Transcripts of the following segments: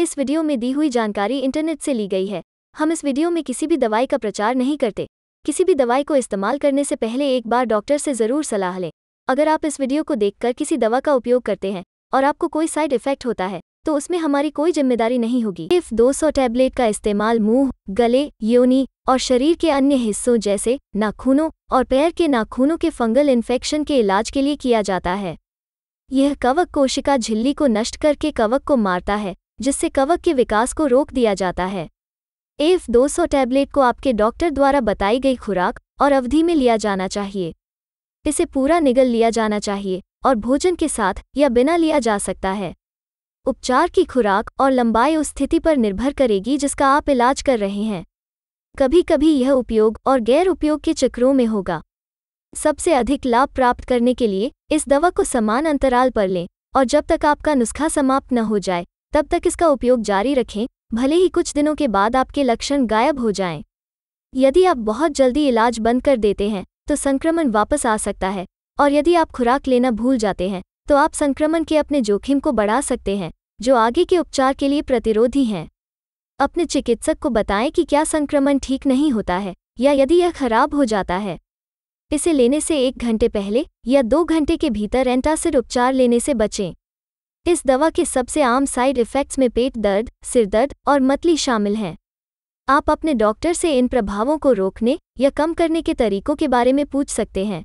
इस वीडियो में दी हुई जानकारी इंटरनेट से ली गई है हम इस वीडियो में किसी भी दवाई का प्रचार नहीं करते किसी भी दवाई को इस्तेमाल करने से पहले एक बार डॉक्टर से ज़रूर सलाह लें अगर आप इस वीडियो को देखकर किसी दवा का उपयोग करते हैं और आपको कोई साइड इफेक्ट होता है तो उसमें हमारी कोई जिम्मेदारी नहीं होगी इफ 200 टैबलेट का इस्तेमाल मुंह, गले योनी और शरीर के अन्य हिस्सों जैसे नाखूनों और पैर के नाखूनों के फंगल इन्फेक्शन के इलाज के लिए किया जाता है यह कवक कोशिका झिल्ली को नष्ट करके कवक को मारता है जिससे कवक के विकास को रोक दिया जाता है एफ 200 टैबलेट को आपके डॉक्टर द्वारा बताई गई खुराक और अवधि में लिया जाना चाहिए इसे पूरा निगल लिया जाना चाहिए और भोजन के साथ या बिना लिया जा सकता है उपचार की खुराक और लंबाई उस स्थिति पर निर्भर करेगी जिसका आप इलाज कर रहे हैं कभी कभी यह उपयोग और गैर उपयोग के चक्रों में होगा सबसे अधिक लाभ प्राप्त करने के लिए इस दवा को समान अंतराल पर लें और जब तक आपका नुस्खा समाप्त न हो जाए तब तक इसका उपयोग जारी रखें भले ही कुछ दिनों के बाद आपके लक्षण गायब हो जाएं। यदि आप बहुत जल्दी इलाज बंद कर देते हैं तो संक्रमण वापस आ सकता है और यदि आप खुराक लेना भूल जाते हैं तो आप संक्रमण के अपने जोखिम को बढ़ा सकते हैं जो आगे के उपचार के लिए प्रतिरोधी हैं अपने चिकित्सक को बताएं कि क्या संक्रमण ठीक नहीं होता है या यदि यह खराब हो जाता है इसे लेने से एक घंटे पहले या दो घंटे के भीतर एंटासिड उपचार लेने से बचें इस दवा के सबसे आम साइड इफ़ेक्ट्स में पेट दर्द सिरदर्द और मतली शामिल हैं आप अपने डॉक्टर से इन प्रभावों को रोकने या कम करने के तरीकों के बारे में पूछ सकते हैं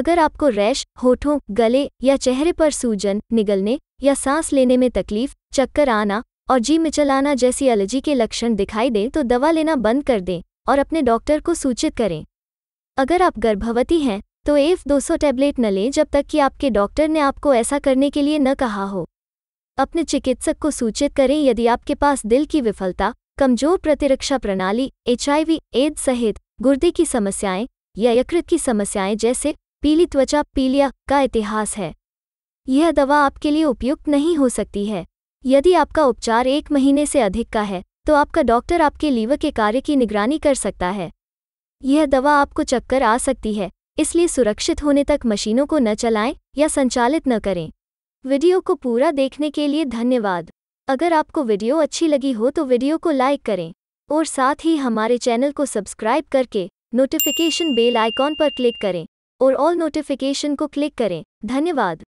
अगर आपको रैश होठों गले या चेहरे पर सूजन निगलने या सांस लेने में तकलीफ चक्कर आना और जी मिचलाना जैसी एलर्जी के लक्षण दिखाई दें तो दवा लेना बंद कर दें और अपने डॉक्टर को सूचित करें अगर आप गर्भवती हैं तो एफ 200 टैबलेट न लें जब तक कि आपके डॉक्टर ने आपको ऐसा करने के लिए न कहा हो अपने चिकित्सक को सूचित करें यदि आपके पास दिल की विफलता कमजोर प्रतिरक्षा प्रणाली एचआईवी एड्स सहित गुर्दे की समस्याएं या यकृत की समस्याएं जैसे पीली त्वचा पीलिया का इतिहास है यह दवा आपके लिए उपयुक्त नहीं हो सकती है यदि आपका उपचार एक महीने से अधिक का है तो आपका डॉक्टर आपके लीवर के कार्य की निगरानी कर सकता है यह दवा आपको चक्कर आ सकती है इसलिए सुरक्षित होने तक मशीनों को न चलाएं या संचालित न करें वीडियो को पूरा देखने के लिए धन्यवाद अगर आपको वीडियो अच्छी लगी हो तो वीडियो को लाइक करें और साथ ही हमारे चैनल को सब्सक्राइब करके नोटिफिकेशन बेल आइकॉन पर क्लिक करें और ऑल नोटिफिकेशन को क्लिक करें धन्यवाद